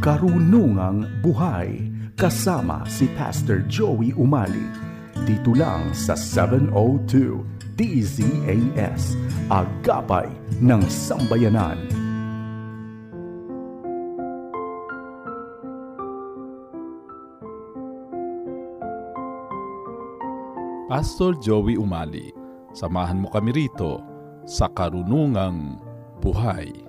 Karunungang Buhay kasama si Pastor Joey Umali dito lang sa 702 DZAS Agapay ng Sambayanan Pastor Joey Umali, samahan mo kami rito sa Karunungang Buhay.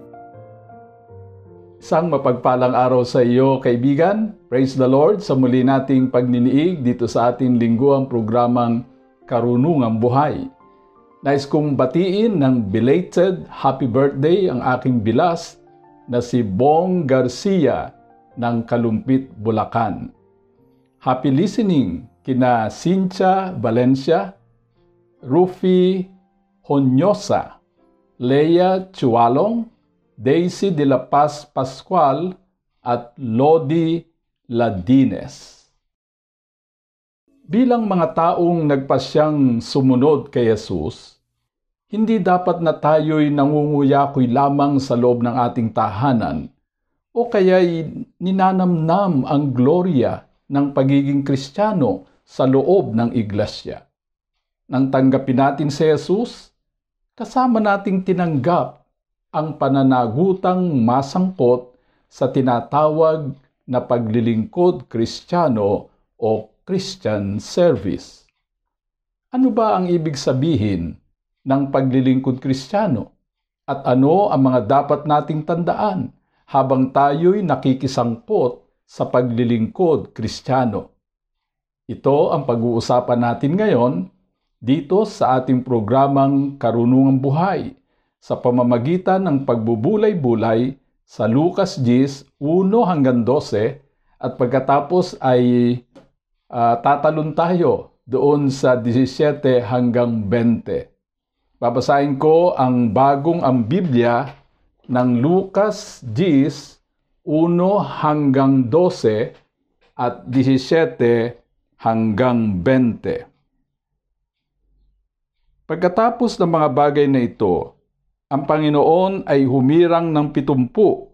Isang mapagpalang araw sa iyo, kaibigan. Praise the Lord sa muli nating pagniniig dito sa ating lingguang programang Karunungang Buhay. Nais kong batiin ng belated happy birthday ang aking bilas na si Bong Garcia ng Kalumpit, Bulacan. Happy listening kina Cynthia Valencia, Rufi Honyosa, Leia Chualong, Daisy de la Paz Pascual at Lodi Ladines. Bilang mga taong nagpasyang sumunod kay Yesus, hindi dapat na tayo'y nangunguyakoy lamang sa loob ng ating tahanan o kaya'y ninanamnam ang gloria ng pagiging kristyano sa loob ng iglesia. Nang tanggapin natin si Jesus, kasama nating tinanggap ang pananagutang masangkot sa tinatawag na paglilingkod kristyano o Christian service. Ano ba ang ibig sabihin ng paglilingkod kristyano? At ano ang mga dapat nating tandaan habang tayo'y nakikisangkot sa paglilingkod kristyano? Ito ang pag-uusapan natin ngayon dito sa ating programang Karunungang Buhay – sa pamamagitan ng pagbubulay-bulay sa Lucas 10, 1 hanggang 12 at pagkatapos ay uh, tatalon tayo doon sa 17 hanggang 20. Babasahin ko ang bagong ang Biblia ng Lucas 10, 1 hanggang 12 at 17 hanggang 20. Pagkatapos ng mga bagay na ito, ang Panginoon ay humirang ng pitumpu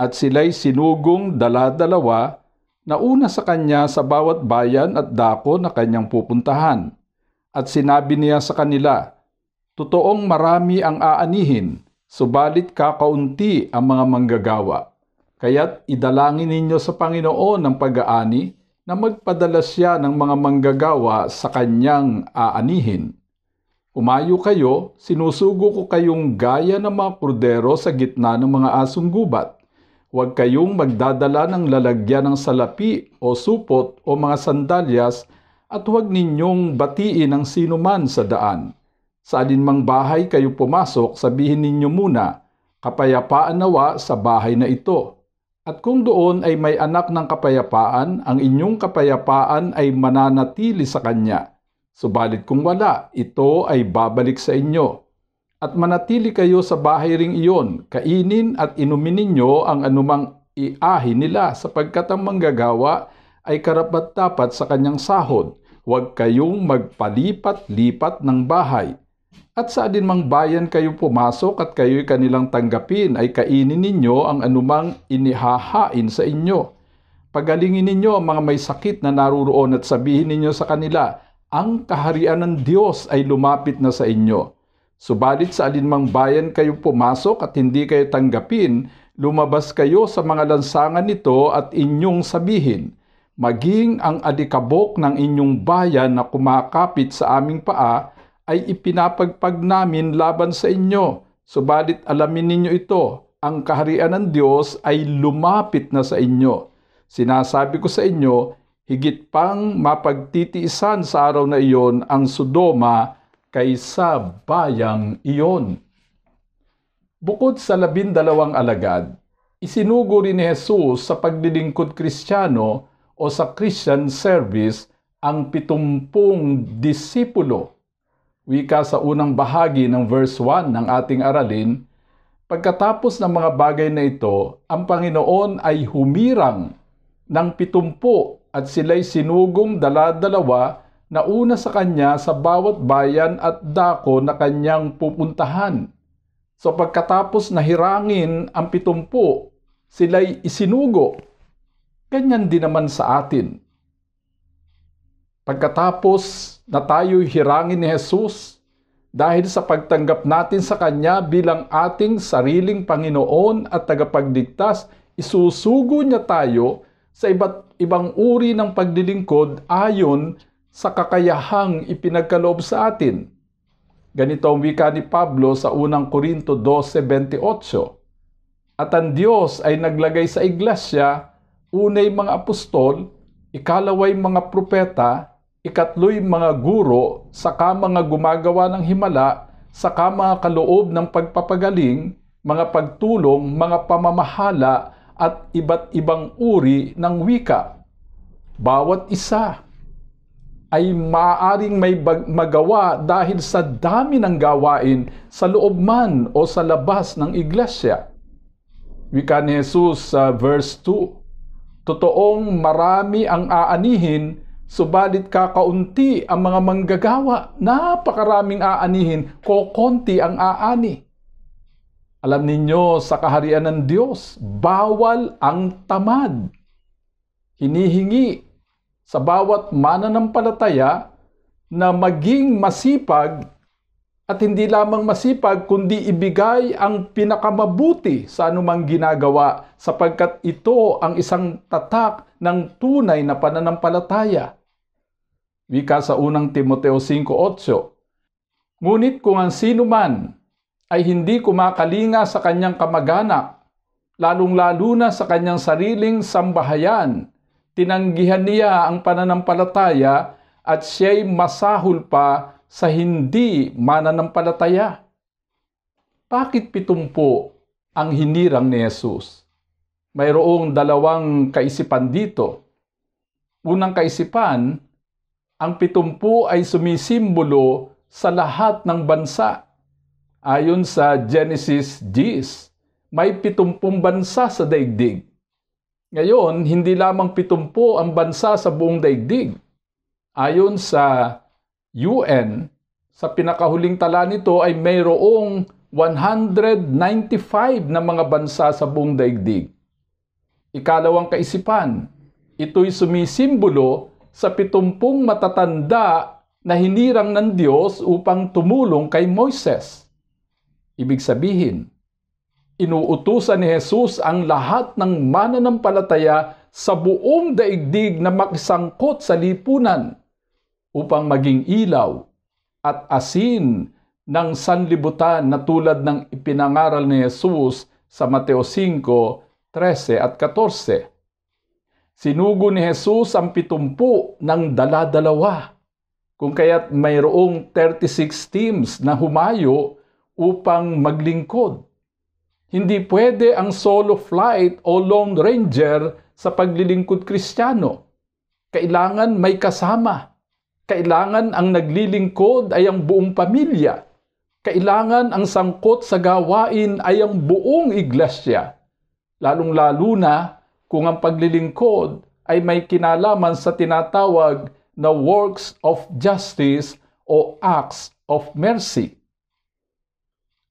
at sila'y sinugong dala-dalawa na una sa kanya sa bawat bayan at dako na kanyang pupuntahan. At sinabi niya sa kanila, Totoong marami ang aanihin, subalit kakaunti ang mga manggagawa. Kaya't idalangin ninyo sa Panginoon ng pag-aani na magpadala siya ng mga manggagawa sa kanyang aanihin. Umayo kayo, sinusugo ko kayong gaya ng mga kurdero sa gitna ng mga asong gubat. Huwag kayong magdadala ng lalagyan ng salapi o supot o mga sandalyas at huwag ninyong batiin ang sinuman sa daan. Sa alinmang bahay kayo pumasok, sabihin ninyo muna, kapayapaan nawa sa bahay na ito. At kung doon ay may anak ng kapayapaan, ang inyong kapayapaan ay mananatili sa kanya.' Subalit kung wala, ito ay babalik sa inyo. At manatili kayo sa bahay ring iyon, kainin at inumin ninyo ang anumang iahi nila sapagkat ang manggagawa ay karapat-dapat sa kanyang sahod. Huwag kayong magpalipat-lipat ng bahay. At sa alinmang bayan kayo pumasok at kayo'y kanilang tanggapin ay kainin ninyo ang anumang inihahain sa inyo. Pagalingin ninyo ang mga may sakit na naruroon at sabihin ninyo sa kanila, ang kaharian ng Diyos ay lumapit na sa inyo. Subalit sa alinmang bayan kayo pumasok at hindi kayo tanggapin, lumabas kayo sa mga lansangan nito at inyong sabihin, Maging ang adikabok ng inyong bayan na kumakapit sa aming paa ay ipinapagpag namin laban sa inyo. Subalit alamin ninyo ito, ang kaharian ng Diyos ay lumapit na sa inyo. Sinasabi ko sa inyo, higit pang mapagtitiisan sa araw na iyon ang Sodoma kaysa bayang iyon. Bukod sa labindalawang alagad, isinugo rin ni Jesus sa paglilingkod kristyano o sa Christian service ang pitumpung disipulo. Wika sa unang bahagi ng verse 1 ng ating aralin, pagkatapos ng mga bagay na ito, ang Panginoon ay humirang ng pitumpo at sila'y sinugong dala-dalawa na una sa kanya sa bawat bayan at dako na kanyang pupuntahan. So pagkatapos na hirangin ang pitumpo, sila'y isinugo. Ganyan din naman sa atin. Pagkatapos na tayo hirangin ni Jesus dahil sa pagtanggap natin sa Kanya bilang ating sariling Panginoon at tagapagligtas, isusugo niya tayo sa iba't ibang uri ng paglilingkod ayon sa kakayahang ipinagkaloob sa atin. Ganito ang wika ni Pablo sa 1 Korinto 12.28. At ang Diyos ay naglagay sa iglesia unay mga apostol, ikalaway mga propeta, ikatloy mga guro, saka mga gumagawa ng himala, saka mga kaloob ng pagpapagaling, mga pagtulong, mga pamamahala, at iba't ibang uri ng wika. Bawat isa ay maaring may magawa dahil sa dami ng gawain sa loob man o sa labas ng iglesia. Wika ni Jesus sa uh, verse 2, Totoong marami ang aanihin, subalit kakaunti ang mga manggagawa. Napakaraming aanihin, kokonti ang aani. Alam ninyo, sa kaharian ng Diyos, bawal ang tamad. Hinihingi sa bawat mananampalataya na maging masipag at hindi lamang masipag kundi ibigay ang pinakamabuti sa anumang ginagawa sapagkat ito ang isang tatak ng tunay na pananampalataya. Wika sa unang Timoteo 5.8 Ngunit kung ang sino man ay hindi kumakalinga sa kanyang kamag-anak, lalong-lalo na sa kanyang sariling sambahayan. Tinanggihan niya ang pananampalataya at siya'y masahol pa sa hindi mananampalataya. Bakit pitumpo ang hinirang ni Jesus? Mayroong dalawang kaisipan dito. Unang kaisipan, ang pitumpo ay sumisimbolo sa lahat ng bansa. Ayon sa Genesis 10, may pitumpong bansa sa daigdig. Ngayon, hindi lamang pitumpo ang bansa sa buong daigdig. Ayon sa UN, sa pinakahuling tala nito ay mayroong 195 na mga bansa sa buong daigdig. Ikalawang kaisipan, ito'y sumisimbolo sa pitumpung matatanda na hinirang ng Diyos upang tumulong kay Moises. Ibig sabihin, inuutusan ni Jesus ang lahat ng mananampalataya sa buong daigdig na makisangkot sa lipunan upang maging ilaw at asin ng sanlibutan na tulad ng ipinangaral ni Jesus sa Mateo 5:13 at 14. Sinugo ni Jesus ang pitumpu ng daladalawa. Kung kaya't mayroong 36 teams na humayo upang maglingkod. Hindi pwede ang solo flight o lone ranger sa paglilingkod kristyano. Kailangan may kasama. Kailangan ang naglilingkod ay ang buong pamilya. Kailangan ang sangkot sa gawain ay ang buong iglesia. Lalong-lalo na kung ang paglilingkod ay may kinalaman sa tinatawag na works of justice o acts of mercy.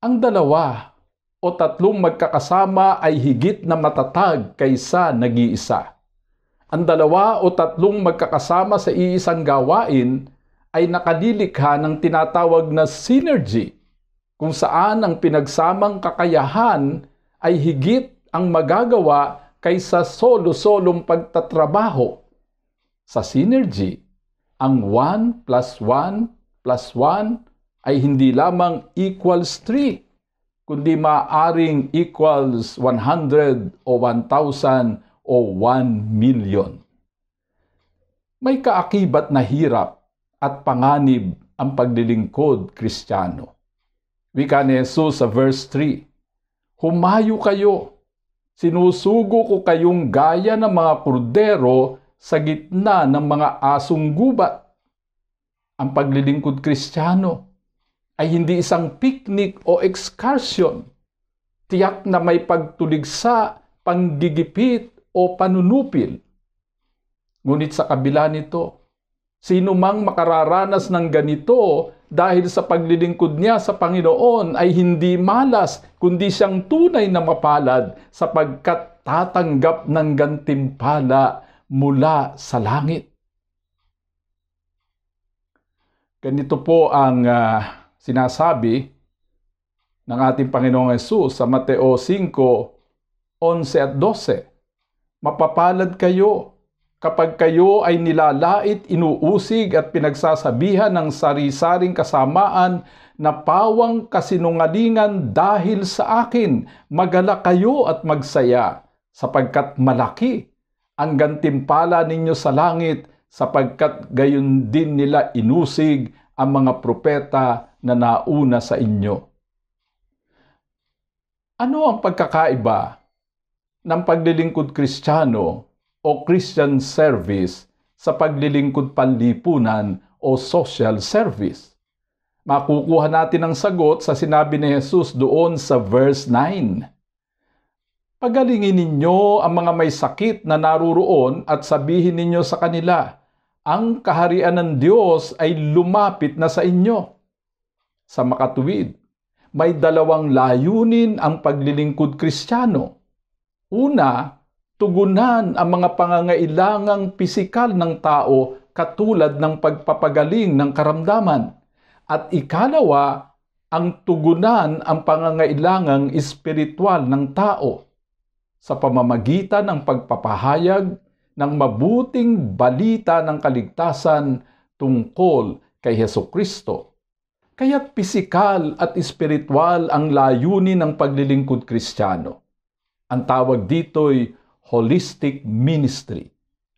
Ang dalawa o tatlong magkakasama ay higit na matatag kaysa nag-iisa. Ang dalawa o tatlong magkakasama sa iisang gawain ay nakalilikha ng tinatawag na synergy kung saan ang pinagsamang kakayahan ay higit ang magagawa kaysa solo-solong pagtatrabaho. Sa synergy, ang 1 plus 1 plus 1 ay hindi lamang equals 3, kundi maaring equals 100 o 1,000 o 1 million. May kaakibat na hirap at panganib ang paglilingkod kristyano. Wika ni Jesus sa verse 3, Humayo kayo, sinusugo ko kayong gaya ng mga kurdero sa gitna ng mga asong gubat. Ang paglilingkod kristyano ay hindi isang picnic o excursion. Tiyak na may pagtuligsa, panggigipit o panunupil. Ngunit sa kabila nito, sino mang makararanas ng ganito dahil sa paglilingkod niya sa Panginoon ay hindi malas kundi siyang tunay na mapalad sapagkat tatanggap ng gantimpala mula sa langit. Ganito po ang uh, sinasabi ng ating Panginoong Yesus sa Mateo 5, 11 at 12. Mapapalad kayo kapag kayo ay nilalait, inuusig at pinagsasabihan ng sari-saring kasamaan na pawang kasinungalingan dahil sa akin, magala kayo at magsaya, sapagkat malaki ang gantimpala ninyo sa langit, sapagkat gayon din nila inusig ang mga propeta na nauna sa inyo. Ano ang pagkakaiba ng paglilingkod kristyano o Christian service sa paglilingkod panlipunan o social service? Makukuha natin ang sagot sa sinabi ni Jesus doon sa verse 9. Pagalingin ninyo ang mga may sakit na naroroon at sabihin ninyo sa kanila, ang kaharian ng Diyos ay lumapit na sa inyo. Sa makatuwid, may dalawang layunin ang paglilingkod kristyano. Una, tugunan ang mga pangangailangang pisikal ng tao katulad ng pagpapagaling ng karamdaman. At ikalawa, ang tugunan ang pangangailangang espiritual ng tao sa pamamagitan ng pagpapahayag ng mabuting balita ng kaligtasan tungkol kay Heso Kristo. Kaya't pisikal at espiritual ang layunin ng paglilingkod kristyano. Ang tawag dito'y holistic ministry,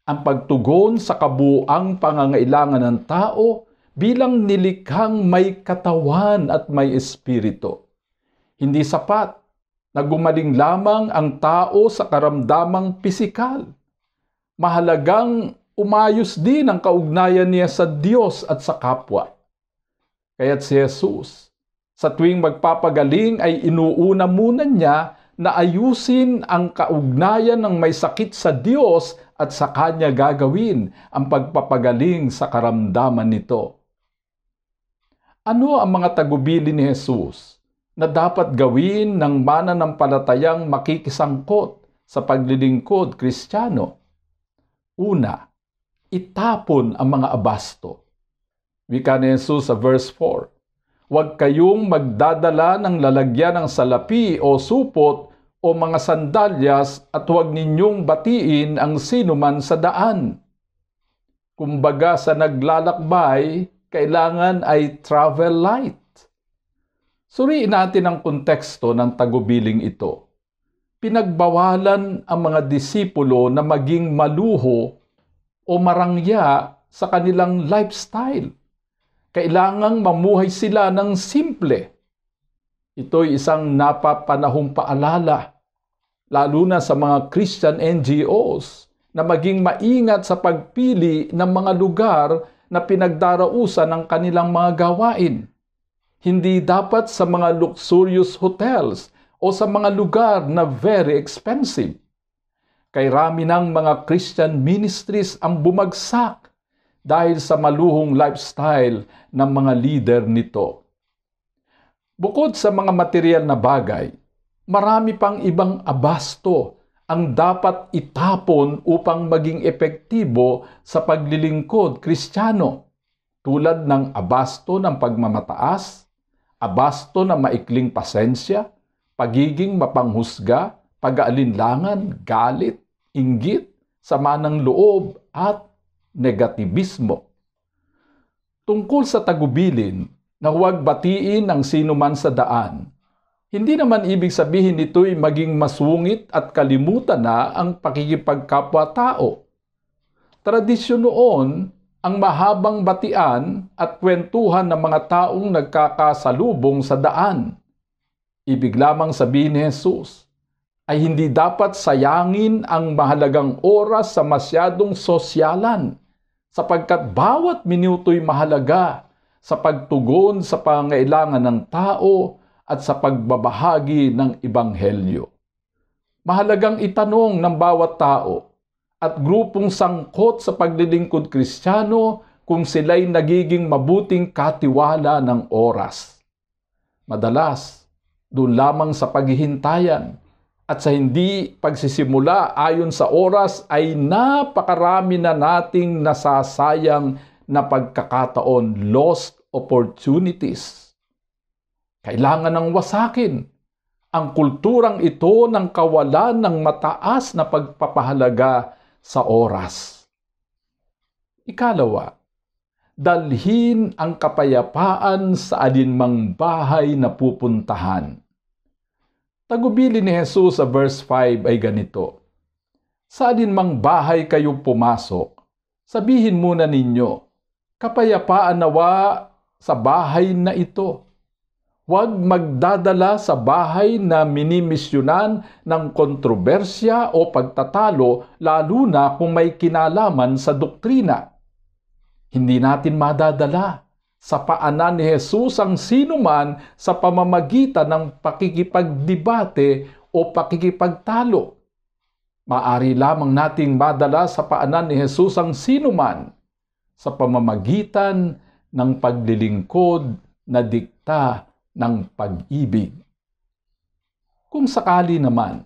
ang pagtugon sa kabuang pangangailangan ng tao bilang nilikhang may katawan at may espiritu. Hindi sapat na gumaling lamang ang tao sa karamdamang pisikal mahalagang umayos din ang kaugnayan niya sa Diyos at sa kapwa. Kaya't si Jesus, sa tuwing magpapagaling ay inuuna muna niya na ayusin ang kaugnayan ng may sakit sa Diyos at sa Kanya gagawin ang pagpapagaling sa karamdaman nito. Ano ang mga tagubili ni Jesus na dapat gawin ng mananampalatayang makikisangkot sa paglilingkod kristyano? Una, itapon ang mga abasto. Wika ni Jesus sa verse 4, Huwag kayong magdadala ng lalagyan ng salapi o supot o mga sandalyas at huwag ninyong batiin ang sinuman sa daan. Kumbaga sa naglalakbay, kailangan ay travel light. Suriin natin ang konteksto ng tagubiling ito pinagbawalan ang mga disipulo na maging maluho o marangya sa kanilang lifestyle. Kailangang mamuhay sila ng simple. Ito'y isang napapanahong paalala, lalo na sa mga Christian NGOs, na maging maingat sa pagpili ng mga lugar na pinagdarausan ng kanilang mga gawain. Hindi dapat sa mga luxurious hotels o sa mga lugar na very expensive. Kay rami ng mga Christian ministries ang bumagsak dahil sa maluhong lifestyle ng mga leader nito. Bukod sa mga material na bagay, marami pang ibang abasto ang dapat itapon upang maging epektibo sa paglilingkod kristyano tulad ng abasto ng pagmamataas, abasto ng maikling pasensya, pagiging mapanghusga, pag-aalinlangan, galit, inggit, sama ng loob at negatibismo. Tungkol sa tagubilin na huwag batiin ang sinuman sa daan, hindi naman ibig sabihin nito'y maging masungit at kalimutan na ang pakikipagkapwa-tao. Tradisyon noon ang mahabang batian at kwentuhan ng mga taong nagkakasalubong sa daan. Ibig lamang sabihin ni Jesus ay hindi dapat sayangin ang mahalagang oras sa masyadong sosyalan sapagkat bawat minuto'y mahalaga sa pagtugon sa pangailangan ng tao at sa pagbabahagi ng Ibanghelyo. Mahalagang itanong ng bawat tao at grupong sangkot sa paglilingkod kristyano kung sila'y nagiging mabuting katiwala ng oras. Madalas, doon lamang sa paghihintayan at sa hindi pagsisimula ayon sa oras ay napakarami na nating nasasayang na pagkakataon, lost opportunities. Kailangan ng wasakin ang kulturang ito ng kawalan ng mataas na pagpapahalaga sa oras. Ikalawa, dalhin ang kapayapaan sa alinmang bahay na pupuntahan Tagubili ni Jesus sa verse 5 ay ganito, Sa mang bahay kayo pumasok, sabihin muna ninyo, kapayapaan nawa sa bahay na ito. Huwag magdadala sa bahay na minimisyonan ng kontrobersya o pagtatalo lalo na kung may kinalaman sa doktrina. Hindi natin madadala sa paanan ni Jesus ang sinuman sa pamamagitan ng pakikipagdebate o pakikipagtalo. Maari lamang nating madala sa paanan ni Jesus ang sinuman sa pamamagitan ng paglilingkod na dikta ng pag-ibig. Kung sakali naman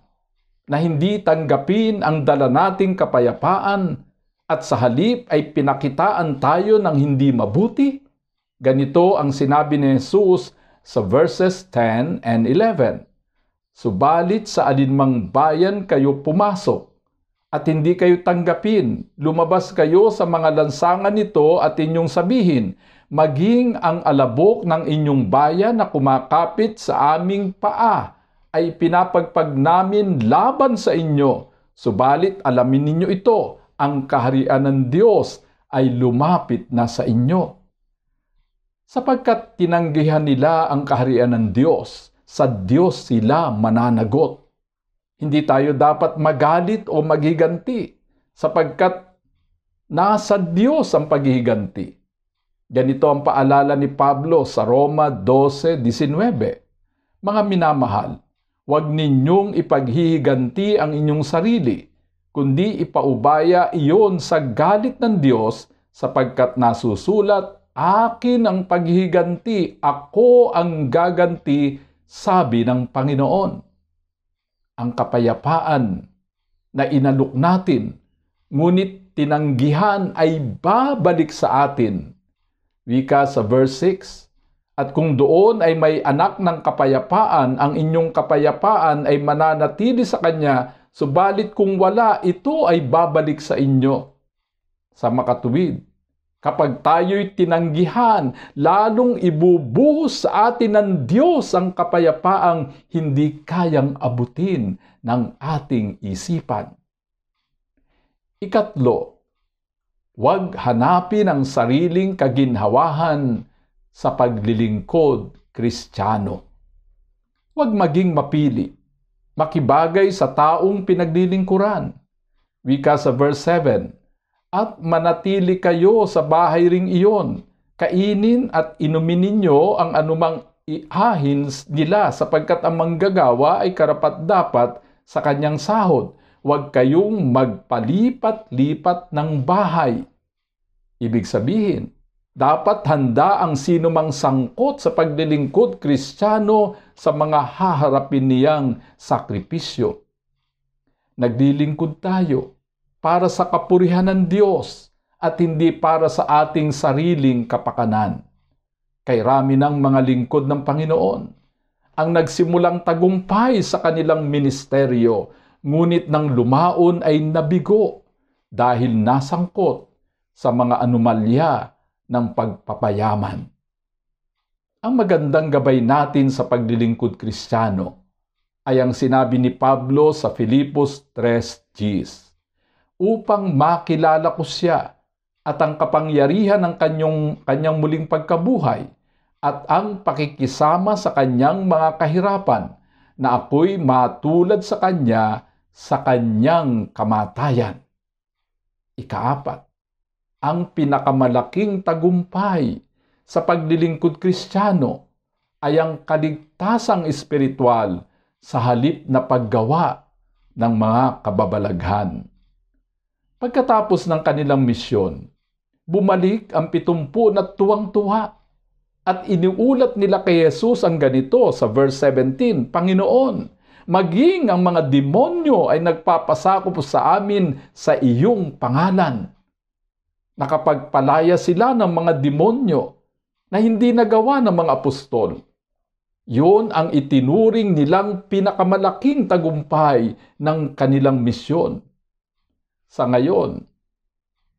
na hindi tanggapin ang dala nating kapayapaan at sa halip ay pinakitaan tayo ng hindi mabuti, Ganito ang sinabi ni Jesus sa verses 10 and 11. Subalit sa alinmang bayan kayo pumasok at hindi kayo tanggapin, lumabas kayo sa mga lansangan nito at inyong sabihin, maging ang alabok ng inyong bayan na kumakapit sa aming paa ay pinapagpag namin laban sa inyo. Subalit alamin ninyo ito, ang kaharian ng Diyos ay lumapit na sa inyo sapagkat tinanggihan nila ang kaharian ng Diyos. Sa Diyos sila mananagot. Hindi tayo dapat magalit o maghiganti sapagkat nasa Diyos ang paghihiganti. Ganito ang paalala ni Pablo sa Roma 12:19. Mga minamahal, huwag ninyong ipaghihiganti ang inyong sarili, kundi ipaubaya iyon sa galit ng Diyos sapagkat nasusulat Akin ang paghiganti, ako ang gaganti, sabi ng Panginoon. Ang kapayapaan na inalok natin, ngunit tinanggihan ay babalik sa atin. Wika sa verse 6, At kung doon ay may anak ng kapayapaan, ang inyong kapayapaan ay mananatili sa kanya, subalit kung wala, ito ay babalik sa inyo. Sa makatuwid, Kapag tayo'y tinanggihan, lalong ibubuhos sa atin ng Diyos ang kapayapaang hindi kayang abutin ng ating isipan. Ikatlo, huwag hanapin ang sariling kaginhawahan sa paglilingkod kristyano. Huwag maging mapili, makibagay sa taong pinaglilingkuran. Wika sa verse 7, at manatili kayo sa bahay ring iyon. Kainin at inumin ninyo ang anumang ihahin nila sapagkat ang manggagawa ay karapat-dapat sa kanyang sahod. Huwag kayong magpalipat-lipat ng bahay. Ibig sabihin, dapat handa ang sinumang sangkot sa paglilingkod kristyano sa mga haharapin niyang sakripisyo. Naglilingkod tayo para sa kapurihan ng Diyos at hindi para sa ating sariling kapakanan. Kay rami ng mga lingkod ng Panginoon ang nagsimulang tagumpay sa kanilang ministeryo, ngunit nang lumaon ay nabigo dahil nasangkot sa mga anomalya ng pagpapayaman. Ang magandang gabay natin sa paglilingkod kristyano ay ang sinabi ni Pablo sa Filipos 3 Gs upang makilala ko siya at ang kapangyarihan ng kanyong, kanyang muling pagkabuhay at ang pakikisama sa kanyang mga kahirapan na ako'y matulad sa kanya sa kanyang kamatayan. Ikaapat, ang pinakamalaking tagumpay sa paglilingkod kristyano ay ang kaligtasang espiritual sa halip na paggawa ng mga kababalaghan. Pagkatapos ng kanilang misyon, bumalik ang pitumpu na tuwang-tuwa at iniulat nila kay Jesus ang ganito sa verse 17, Panginoon, maging ang mga demonyo ay nagpapasakop sa amin sa iyong pangalan. Nakapagpalaya sila ng mga demonyo na hindi nagawa ng mga apostol. Yun ang itinuring nilang pinakamalaking tagumpay ng kanilang misyon sa ngayon.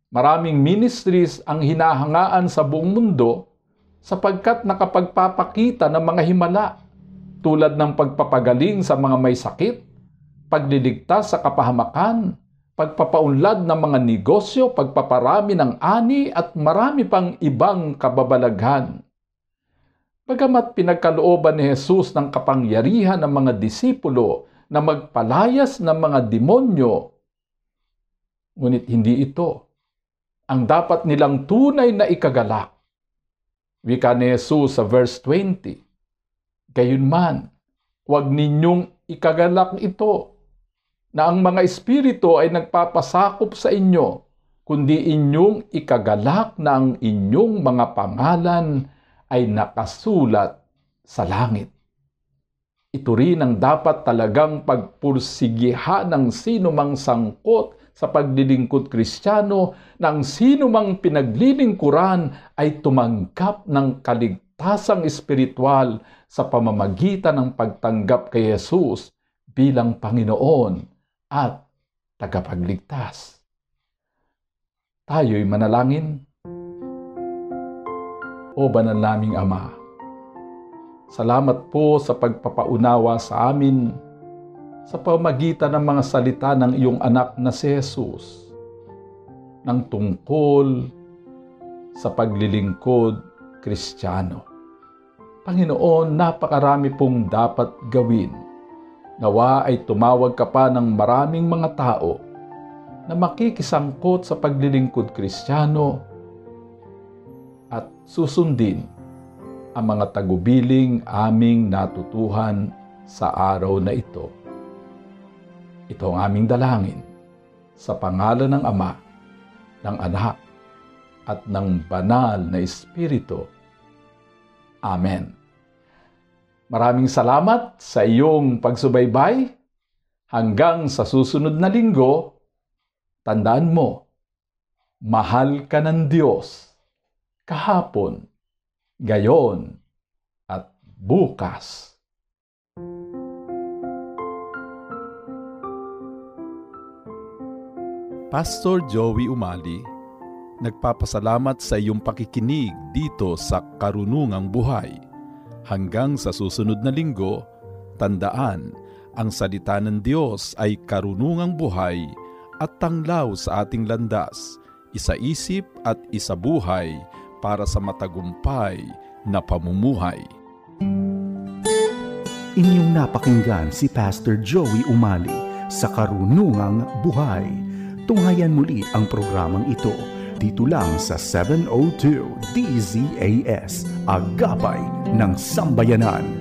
Maraming ministries ang hinahangaan sa buong mundo sapagkat nakapagpapakita ng mga himala tulad ng pagpapagaling sa mga may sakit, pagliligtas sa kapahamakan, pagpapaunlad ng mga negosyo, pagpaparami ng ani at marami pang ibang kababalaghan. Pagamat pinagkalooban ni Jesus ng kapangyarihan ng mga disipulo na magpalayas ng mga demonyo Ngunit hindi ito ang dapat nilang tunay na ikagalak. Wika ni Jesus sa verse 20, Gayunman, huwag ninyong ikagalak ito na ang mga espiritu ay nagpapasakop sa inyo, kundi inyong ikagalak na ang inyong mga pangalan ay nakasulat sa langit. Ito rin ang dapat talagang pagpursigihan ng sinumang sangkot sa paglilingkod kristyano ng sino mang pinaglilingkuran ay tumanggap ng kaligtasang espiritual sa pamamagitan ng pagtanggap kay Yesus bilang Panginoon at tagapagligtas. Tayo'y manalangin. O banal naming Ama, salamat po sa pagpapaunawa sa amin sa pamagitan ng mga salita ng iyong anak na si Jesus ng tungkol sa paglilingkod kristyano. Panginoon, napakarami pong dapat gawin. Nawa ay tumawag ka pa ng maraming mga tao na makikisangkot sa paglilingkod kristyano at susundin ang mga tagubiling aming natutuhan sa araw na ito. Ito ang aming dalangin sa pangalan ng Ama, ng Anak, at ng Banal na Espiritu. Amen. Maraming salamat sa iyong pagsubaybay. Hanggang sa susunod na linggo, tandaan mo, mahal ka ng Diyos kahapon, gayon, at bukas. Pastor Joey Umali, nagpapasalamat sa iyong pakikinig dito sa Karunungang Buhay. Hanggang sa susunod na linggo, tandaan, ang salita ng Diyos ay karunungang buhay at tanglaw sa ating landas, isaisip at isabuhay para sa matagumpay na pamumuhay. Inyong napakinggan si Pastor Joey Umali sa Karunungang Buhay tunghayan muli ang programang ito dito lang sa 702 DZAS, Agapay ng Sambayanan.